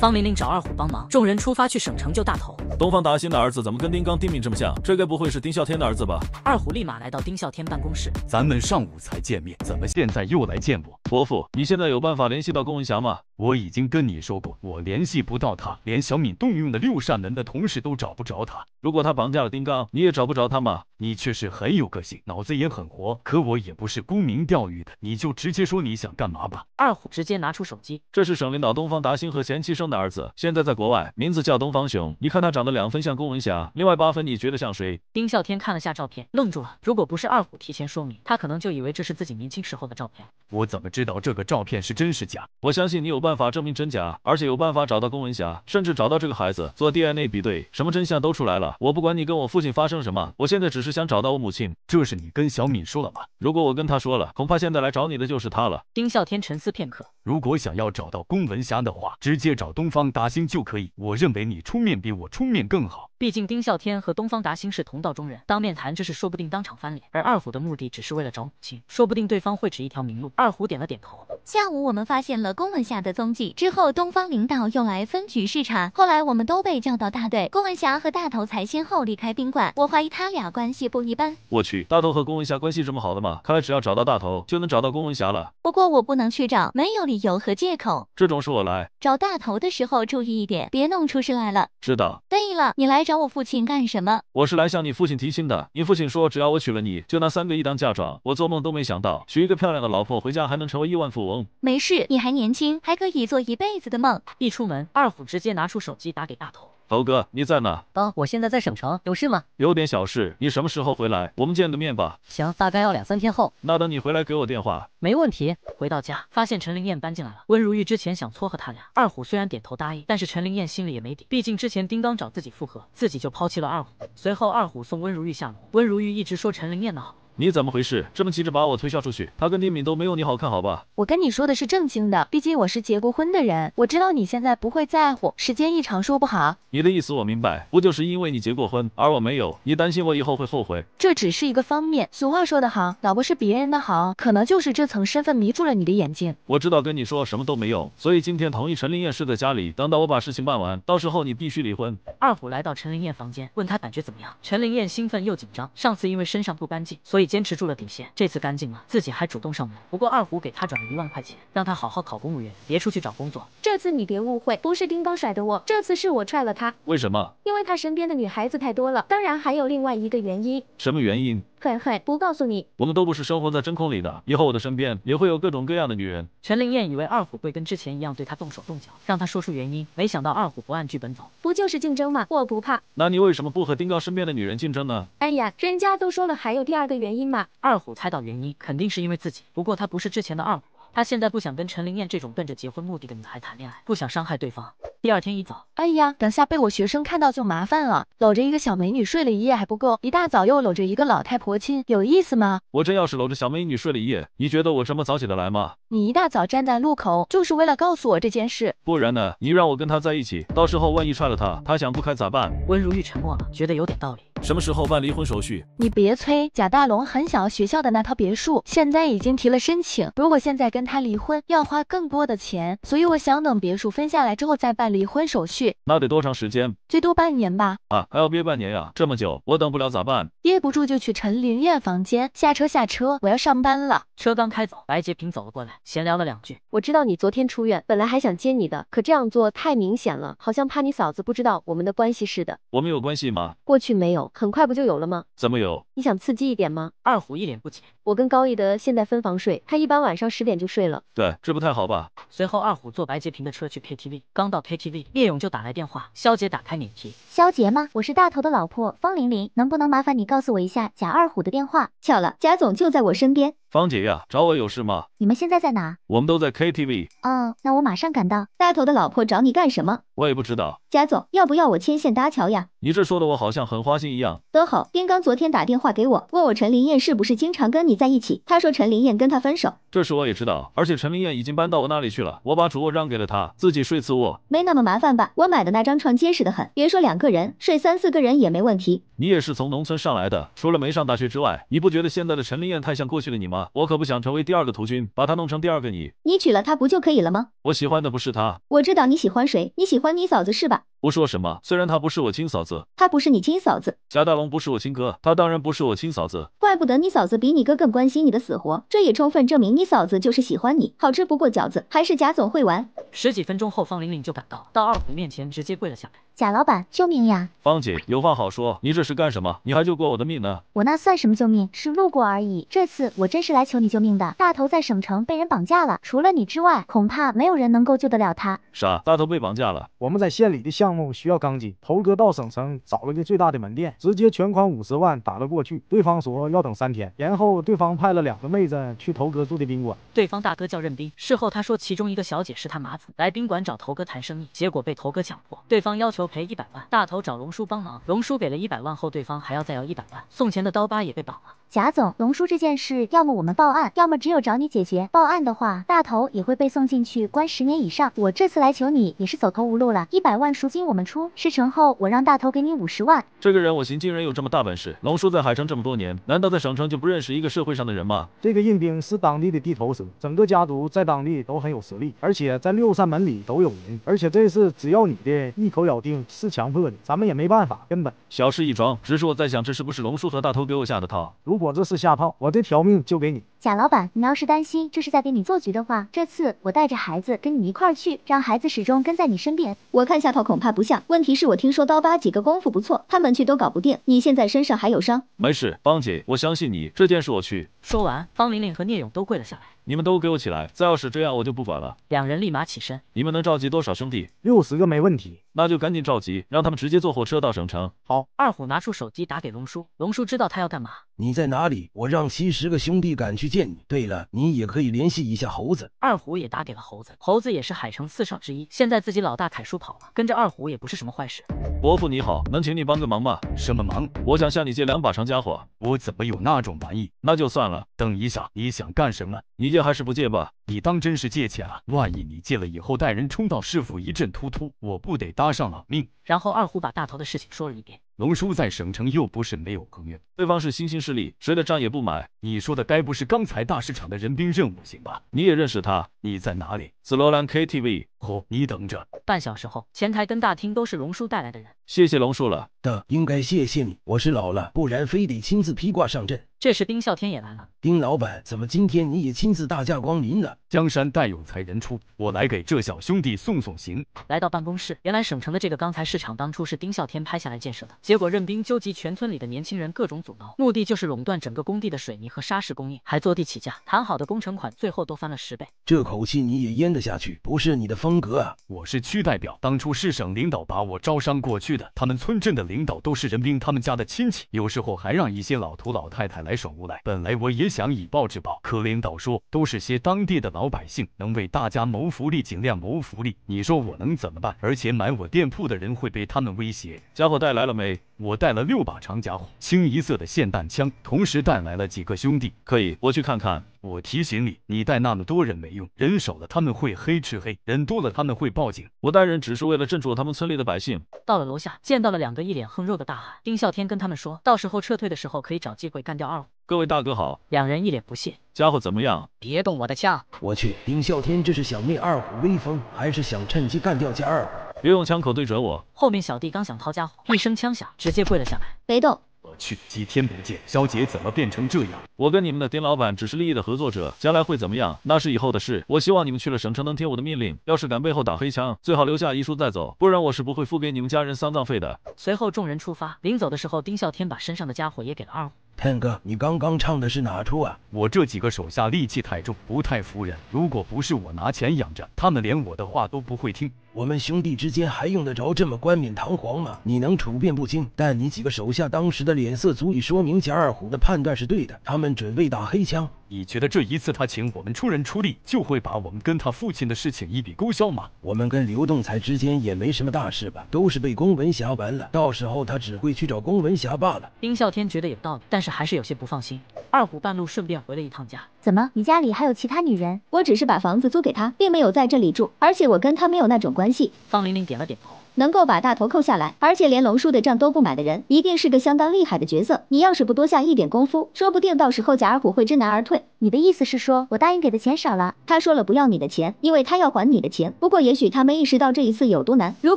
方玲玲找二虎帮忙，众人出发去省城救大头。东方达新的儿子怎么跟丁刚、丁敏这么像？这该不会是丁啸天的儿子吧？二虎立马来到丁啸天办公室。咱们上午才见面，怎么现在又来见我？伯父，你现在有办法联系到龚文霞吗？我已经跟你说过，我联系不到他，连小敏动用的六扇门的同事都找不着他。如果他绑架了丁刚，你也找不着他吗？你确实很有个性，脑子也很活。可我也不是沽名钓誉的，你就直接说你想干嘛吧。二虎直接拿出手机，这是省领导东方达兴和前妻生的儿子，现在在国外，名字叫东方雄。你看他长得两分像龚文霞，另外八分你觉得像谁？丁啸天看了下照片，愣住了。如果不是二虎提前说明，他可能就以为这是自己年轻时候的照片。我怎么知道这个照片是真是假？我相信你有办。办法证明真假，而且有办法找到龚文霞，甚至找到这个孩子做 DNA 比对，什么真相都出来了。我不管你跟我父亲发生什么，我现在只是想找到我母亲。这是你跟小敏说了吗？如果我跟他说了，恐怕现在来找你的就是他了。丁啸天沉思片刻。如果想要找到龚文霞的话，直接找东方达兴就可以。我认为你出面比我出面更好，毕竟丁啸天和东方达兴是同道中人，当面谈这事说不定当场翻脸。而二虎的目的只是为了找母亲，说不定对方会指一条明路。二虎点了点头。下午我们发现了龚文霞的踪迹之后，东方领导又来分局视察，后来我们都被叫到大队。龚文霞和大头才先后离开宾馆，我怀疑他俩关系不一般。我去，大头和龚文霞关系这么好的吗？看来只要找到大头，就能找到龚文霞了。不过我不能去找，没有。理由和借口，这种事我来。找大头的时候注意一点，别弄出事来了。知道。对了，你来找我父亲干什么？我是来向你父亲提亲的。你父亲说，只要我娶了你，就拿三个亿当嫁妆。我做梦都没想到，娶一个漂亮的老婆回家还能成为亿万富翁。没事，你还年轻，还可以做一辈子的梦。一出门，二虎直接拿出手机打给大头。猴哥，你在哪？哦，我现在在省城，有事吗？有点小事，你什么时候回来？我们见个面吧。行，大概要两三天后。那等你回来给我电话。没问题。回到家，发现陈灵燕搬进来了。温如玉之前想撮合他俩，二虎虽然点头答应，但是陈灵燕心里也没底，毕竟之前丁刚找自己复合，自己就抛弃了二虎。随后，二虎送温如玉下楼，温如玉一直说陈灵燕的好。你怎么回事，这么急着把我推销出去？他跟丁敏都没有你好看，好吧？我跟你说的是正经的，毕竟我是结过婚的人，我知道你现在不会在乎，时间一长说不好。你的意思我明白，不就是因为你结过婚，而我没有，你担心我以后会后悔？这只是一个方面，俗话说得好，老婆是别人的好，可能就是这层身份迷住了你的眼睛。我知道跟你说什么都没有，所以今天同意陈林燕睡在家里，等到我把事情办完，到时候你必须离婚。二虎来到陈林燕房间，问他感觉怎么样？陈林燕兴奋又紧张，上次因为身上不干净，所以。坚持住了底线，这次干净了，自己还主动上门。不过二虎给他转了一万块钱，让他好好考公务员，别出去找工作。这次你别误会，不是丁刚甩的我，这次是我踹了他。为什么？因为他身边的女孩子太多了，当然还有另外一个原因。什么原因？嘿嘿，不告诉你。我们都不是生活在真空里的，以后我的身边也会有各种各样的女人。陈灵燕以为二虎会跟之前一样对她动手动脚，让她说出原因，没想到二虎不按剧本走，不就是竞争吗？我不怕。那你为什么不和丁刚身边的女人竞争呢？哎呀，人家都说了，还有第二个原因嘛。二虎猜到原因，肯定是因为自己，不过他不是之前的二虎。他现在不想跟陈灵燕这种奔着结婚目的的女孩谈恋爱，不想伤害对方。第二天一早，哎呀，等下被我学生看到就麻烦了。搂着一个小美女睡了一夜还不够，一大早又搂着一个老太婆亲，有意思吗？我真要是搂着小美女睡了一夜，你觉得我这么早起得来吗？你一大早站在路口就是为了告诉我这件事？不然呢？你让我跟她在一起，到时候万一踹了她，她想不开咋办？温如玉沉默了，觉得有点道理。什么时候办离婚手续？你别催，贾大龙很想要学校的那套别墅，现在已经提了申请。如果现在跟他离婚，要花更多的钱，所以我想等别墅分下来之后再办离婚手续。那得多长时间？最多半年吧。啊，还要憋半年呀？这么久，我等不了咋办？憋不住就去陈林燕房间。下车，下车，我要上班了。车刚开走，白洁平走了过来，闲聊了两句。我知道你昨天出院，本来还想接你的，可这样做太明显了，好像怕你嫂子不知道我们的关系似的。我们有关系吗？过去没有。很快不就有了吗？怎么有？你想刺激一点吗？二虎一脸不解。我跟高义德现在分房睡，他一般晚上十点就睡了。对，这不太好吧？随后二虎坐白洁萍的车去 KTV。刚到 KTV，聂勇就打来电话。肖杰，打开免提。肖杰吗？我是大头的老婆方玲玲，能不能麻烦你告诉我一下贾二虎的电话？巧了，贾总就在我身边。方姐呀，找我有事吗？你们现在在哪？我们都在 K T V。哦，那我马上赶到。大头的老婆找你干什么？我也不知道。贾总，要不要我牵线搭桥呀？你这说的我好像很花心一样。都好。丁刚昨天打电话给我，问我陈林燕是不是经常跟你在一起。他说陈林燕跟他分手。这事我也知道，而且陈林燕已经搬到我那里去了，我把主卧让给了她，自己睡次卧。没那么麻烦吧？我买的那张床结实的很，别说两个人，睡三四个人也没问题。你也是从农村上来的，除了没上大学之外，你不觉得现在的陈林燕太像过去的你吗？我可不想成为第二个屠君，把他弄成第二个你。你娶了他不就可以了吗？我喜欢的不是他，我知道你喜欢谁，你喜欢你嫂子是吧？不说什么，虽然他不是我亲嫂子，他不是你亲嫂子，贾大龙不是我亲哥，他当然不是我亲嫂子。怪不得你嫂子比你哥更关心你的死活，这也充分证明你嫂子就是喜欢你。好吃不过饺子，还是贾总会玩。十几分钟后，方玲玲就赶到到二虎面前直接跪了下来。贾老板，救命呀！方姐，有话好说，你这是干什么？你还救过我的命呢。我那算什么救命？是路过而已。这次我真是来求你救命的。大头在省城被人绑架了，除了你之外，恐怕没有人能够救得了他。啥？大头被绑架了？我们在县里的乡。项目需要钢筋，头哥到省城找了个最大的门店，直接全款五十万打了过去。对方说要等三天，然后对方派了两个妹子去头哥住的宾馆。对方大哥叫任斌，事后他说其中一个小姐是他马子，来宾馆找头哥谈生意，结果被头哥强迫，对方要求赔一百万。大头找龙叔帮忙，龙叔给了一百万后，对方还要再要一百万。送钱的刀疤也被绑了。贾总，龙叔这件事，要么我们报案，要么只有找你解决。报案的话，大头也会被送进去关十年以上。我这次来求你，也是走投无路了。一百万赎金我们出，事成后我让大头给你五十万。这个人我行，竟然有这么大本事。龙叔在海城这么多年，难道在省城就不认识一个社会上的人吗？这个印兵是当地的地头蛇，整个家族在当地都很有实力，而且在六扇门里都有人。而且这次只要你的一口咬定是强迫的，咱们也没办法，根本小事一桩。只是我在想，这是不是龙叔和大头给我下的套？如我这是下炮，我这条命就给你。贾老板，你要是担心这是在给你做局的话，这次我带着孩子跟你一块儿去，让孩子始终跟在你身边。我看下头恐怕不像，问题是我听说刀疤几个功夫不错，他们去都搞不定。你现在身上还有伤，没事，邦姐，我相信你，这件事我去。说完，方玲玲和聂勇都跪了下来，你们都给我起来，再要是这样我就不管了。两人立马起身，你们能召集多少兄弟？六十个没问题，那就赶紧召集，让他们直接坐火车到省城。好，二虎拿出手机打给龙叔，龙叔知道他要干嘛。你在哪里？我让七十个兄弟赶去。借你。对了，你也可以联系一下猴子。二虎也打给了猴子，猴子也是海城四少之一，现在自己老大凯叔跑了，跟着二虎也不是什么坏事。伯父你好，能请你帮个忙吗？什么忙？我想向你借两把长家伙。我怎么有那种玩意？那就算了。等一下，你想干什么？你借还是不借吧？你当真是借钱啊？万一你借了以后带人冲到市府一阵突突，我不得搭上老命？然后二虎把大头的事情说了一遍。龙叔在省城又不是没有朋友，对方是新兴势力，谁的账也不买。你说的该不是刚才大市场的人兵任务，行吧？你也认识他，你在哪里？紫罗兰 KTV，哦，你等着。半小时后，前台跟大厅都是龙叔带来的人。谢谢龙叔了。的应该谢谢你，我是老了，不然非得亲自披挂上阵。这时丁啸天也来了，丁老板，怎么今天你也亲自大驾光临了？江山代有才人出，我来给这小兄弟送送行。来到办公室，原来省城的这个钢材市场当初是丁啸天拍下来建设的，结果任兵纠集全村里的年轻人各种阻挠，目的就是垄断整个工地的水泥和砂石供应，还坐地起价，谈好的工程款最后都翻了十倍。这口气你也咽得下去？不是你的风格。啊！我是区代表，当初是省领导把我招商过去的，他们村镇的。领导都是人斌他们家的亲戚，有时候还让一些老头老太太来耍无赖。本来我也想以暴制暴，可领导说都是些当地的老百姓，能为大家谋福利尽量谋福利。你说我能怎么办？而且买我店铺的人会被他们威胁。家伙带来了没？我带了六把长家伙，清一色的霰弹枪，同时带来了几个兄弟。可以，我去看看。我提醒你，你带那么多人没用，人少了他们会黑吃黑，人多了他们会报警。我带人只是为了镇住他们村里的百姓。到了楼下，见到了两个一脸横肉的大汉。丁啸天跟他们说，到时候撤退的时候可以找机会干掉二虎。各位大哥好。两人一脸不屑，家伙怎么样？别动我的枪！我去，丁啸天这是想灭二虎威风，还是想趁机干掉家二虎？别用枪口对准我！后面小弟刚想掏家伙，一声枪响，直接跪了下来。别动！我去，几天不见，肖杰怎么变成这样？我跟你们的丁老板只是利益的合作者，将来会怎么样？那是以后的事。我希望你们去了省城能听我的命令，要是敢背后打黑枪，最好留下遗书再走，不然我是不会付给你们家人丧葬费的。随后众人出发，临走的时候，丁啸天把身上的家伙也给了二虎。天哥，你刚刚唱的是哪出啊？我这几个手下力气太重，不太服人。如果不是我拿钱养着他们，连我的话都不会听。我们兄弟之间还用得着这么冠冕堂皇吗？你能处变不惊，但你几个手下当时的脸色足以说明贾二虎的判断是对的，他们准备打黑枪。你觉得这一次他请我们出人出力，就会把我们跟他父亲的事情一笔勾销吗？我们跟刘栋才之间也没什么大事吧，都是被龚文霞完了，到时候他只会去找龚文霞罢了。丁啸天觉得也道理，但是还是有些不放心。二虎半路顺便回了一趟家。怎么？你家里还有其他女人？我只是把房子租给她，并没有在这里住，而且我跟她没有那种关系。方玲玲点了点头。能够把大头扣下来，而且连龙叔的账都不买的人，一定是个相当厉害的角色。你要是不多下一点功夫，说不定到时候贾二虎会知难而退。你的意思是说我答应给的钱少了？他说了不要你的钱，因为他要还你的钱。不过也许他没意识到这一次有多难。如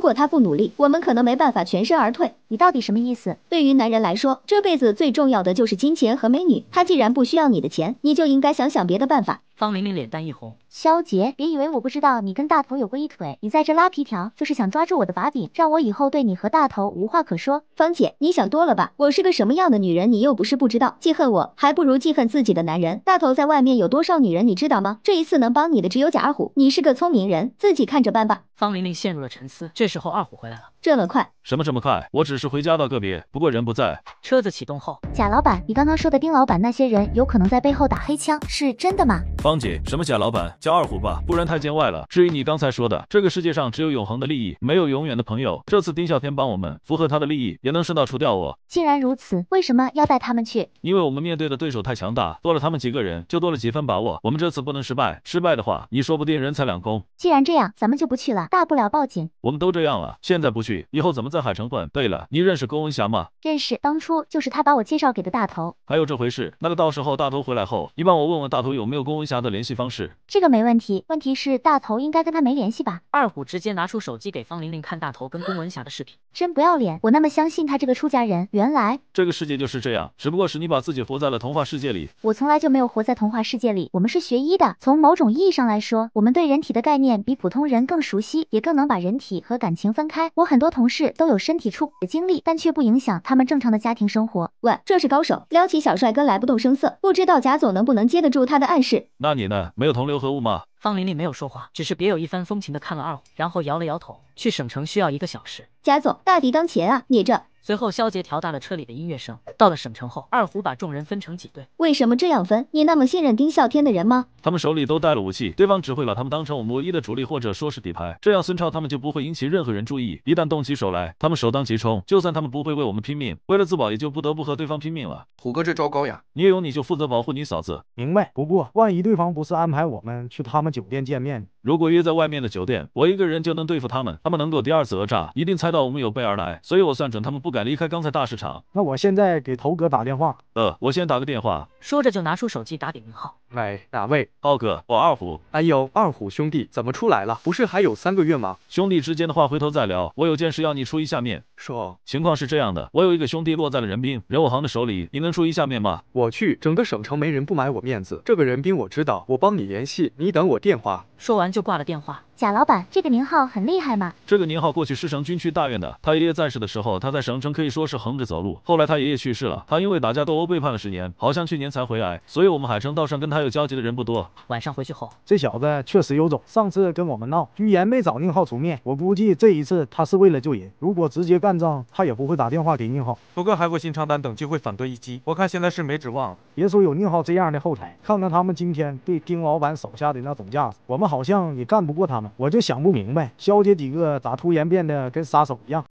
果他不努力，我们可能没办法全身而退。你到底什么意思？对于男人来说，这辈子最重要的就是金钱和美女。他既然不需要你的钱，你就应该想想别的办法。方玲玲脸蛋一红，肖杰，别以为我不知道你跟大头有过一腿，你在这拉皮条，就是想抓住我的把柄，让我以后对你和大头无话可说。方姐，你想多了吧，我是个什么样的女人，你又不是不知道，记恨我，还不如记恨自己的男人。大头在外面有多少女人，你知道吗？这一次能帮你的只有贾二虎，你是个聪明人，自己看着办吧。方玲玲陷入了沉思，这时候二虎回来了。这么快？什么这么快？我只是回家到个别，不过人不在。车子启动后，贾老板，你刚刚说的丁老板那些人有可能在背后打黑枪，是真的吗？芳姐，什么贾老板，叫二虎吧，不然太见外了。至于你刚才说的，这个世界上只有永恒的利益，没有永远的朋友。这次丁啸天帮我们，符合他的利益，也能顺道除掉我。既然如此，为什么要带他们去？因为我们面对的对手太强大，多了他们几个人，就多了几分把握。我们这次不能失败，失败的话，你说不定人财两空。既然这样，咱们就不去了，大不了报警。我们都这样了，现在不去。以后怎么在海城混？对了，你认识龚文霞吗？认识，当初就是他把我介绍给的大头。还有这回事？那个到时候大头回来后，你帮我问问大头有没有龚文霞的联系方式。这个没问题，问题是大头应该跟他没联系吧？二虎直接拿出手机给方玲玲看大头跟龚文霞的视频，真不要脸！我那么相信他这个出家人，原来这个世界就是这样，只不过是你把自己活在了童话世界里。我从来就没有活在童话世界里，我们是学医的，从某种意义上来说，我们对人体的概念比普通人更熟悉，也更能把人体和感情分开。我很多。多同事都有身体出轨的经历，但却不影响他们正常的家庭生活。喂，这是高手，撩起小帅哥来不动声色，不知道贾总能不能接得住他的暗示。那你呢？没有同流合污吗？方玲玲没有说话，只是别有一番风情的看了二虎，然后摇了摇头。去省城需要一个小时。贾总，大敌当前啊，你这。随后，肖杰调大了车里的音乐声。到了省城后，二虎把众人分成几队。为什么这样分？你那么信任丁啸天的人吗？他们手里都带了武器，对方只会把他们当成我们唯一的主力，或者说是底牌。这样，孙超他们就不会引起任何人注意。一旦动起手来，他们首当其冲。就算他们不会为我们拼命，为了自保，也就不得不和对方拼命了。虎哥，这招高呀！你有你就负责保护你嫂子，明白。不过，万一对方不是安排我们去他们酒店见面？如果约在外面的酒店，我一个人就能对付他们。他们能够第二次讹诈，一定猜到我们有备而来，所以我算准他们不敢离开刚才大市场。那我现在给头哥打电话。呃，我先打个电话。说着就拿出手机打给明浩。喂，哪位？浩哥，我二虎。哎呦，二虎兄弟怎么出来了？不是还有三个月吗？兄弟之间的话回头再聊，我有件事要你出一下面。说。情况是这样的，我有一个兄弟落在了任兵、任武行的手里，你能出一下面吗？我去，整个省城没人不买我面子。这个人兵我知道，我帮你联系，你等我电话。说完就挂了电话。贾老板，这个宁浩很厉害吗？这个宁浩过去是省军区大院的，他爷爷在世的时候，他在省城可以说是横着走路。后来他爷爷去世了，他因为打架斗殴被判了十年，好像去年才回来。所以我们海城道上跟他有交集的人不多。晚上回去后，这小子确实有种。上次跟我们闹，居然没找宁浩出面，我估计这一次他是为了救人。如果直接干仗，他也不会打电话给宁浩。不过还会新肠单等机会反对一击，我看现在是没指望了。别说有宁浩这样的后台，看看他们今天对丁老板手下的那种架势，我们好像也干不过他们。我就想不明白，肖姐几个咋突然变得跟杀手一样？